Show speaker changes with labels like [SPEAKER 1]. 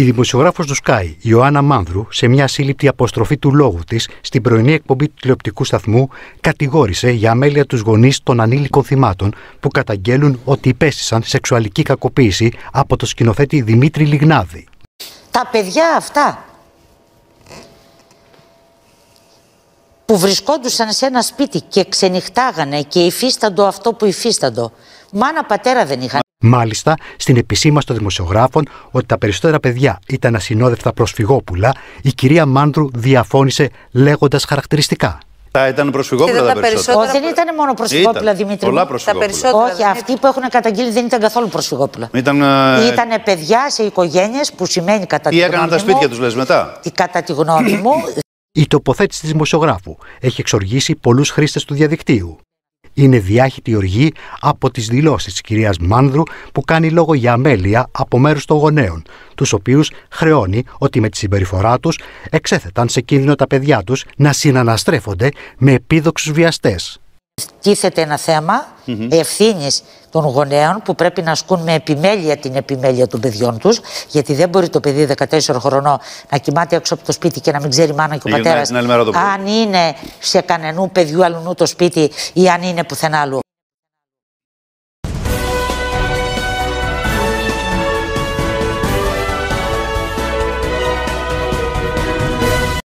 [SPEAKER 1] Η δημοσιογράφος του Sky, Ιωάννα Μάνδρου, σε μια σύλληπτη αποστροφή του λόγου της στην πρωινή εκπομπή του τηλεοπτικού σταθμού, κατηγόρησε για αμέλεια τους γονείς των ανήλικων θυμάτων που καταγγέλουν ότι υπέστησαν σεξουαλική κακοποίηση από το σκηνοθέτη Δημήτρη Λιγνάδη.
[SPEAKER 2] Τα παιδιά αυτά που βρισκόντουσαν σε ένα σπίτι και ξενυχτάγανε και υφίσταντο αυτό που υφίσταντο, μάνα πατέρα δεν είχαν.
[SPEAKER 1] Μάλιστα, στην επισήμαση των δημοσιογράφων ότι τα περισσότερα παιδιά ήταν ασυνόδευτα προσφυγόπουλα, η κυρία Μάντρου διαφώνησε λέγοντας χαρακτηριστικά. Τα ήταν προσφυγόπουλα τα, περισσότερα. Όχι, δεν
[SPEAKER 2] ήταν μόνο προσφυγόπουλα, Δημήτρη. Πολλά προσφυγόπουλα. Όχι, αυτοί που έχουν καταγγείλει δεν ήταν καθόλου προσφυγόπουλα.
[SPEAKER 1] Ήταν Ήτανε
[SPEAKER 2] παιδιά σε οικογένειες που σημαίνει κατά τη γνώμη μου. Ή έκαναν τα σπίτια τους, λες μετά. Κατά τη γνώμη μου.
[SPEAKER 1] Η τοποθέτηση της δημοσιογράφου έχει εξοργήσει πολλούς χρήστες του διαδικτύου είναι διάχυτη οργή από τις δηλώσεις της κυρίας Μάνδρου που κάνει λόγο για αμέλεια από μέρους των γονέων, τους οποίους χρεώνει ότι με τη συμπεριφορά τους εξέθεταν σε κίνδυνο τα παιδιά τους να συναναστρέφονται με
[SPEAKER 2] επίδοξους βιαστές. Τίθεται ένα θέμα των γονέων που πρέπει να ασκούν με επιμέλεια την επιμέλεια των παιδιών τους. Γιατί δεν μπορεί το παιδί 14 χρονών να κοιμάται έξω από το σπίτι και να μην ξέρει η μάνα και ο πατέρα αν είναι σε κανενού παιδιού αλλού το σπίτι ή αν είναι πουθενά αλλού.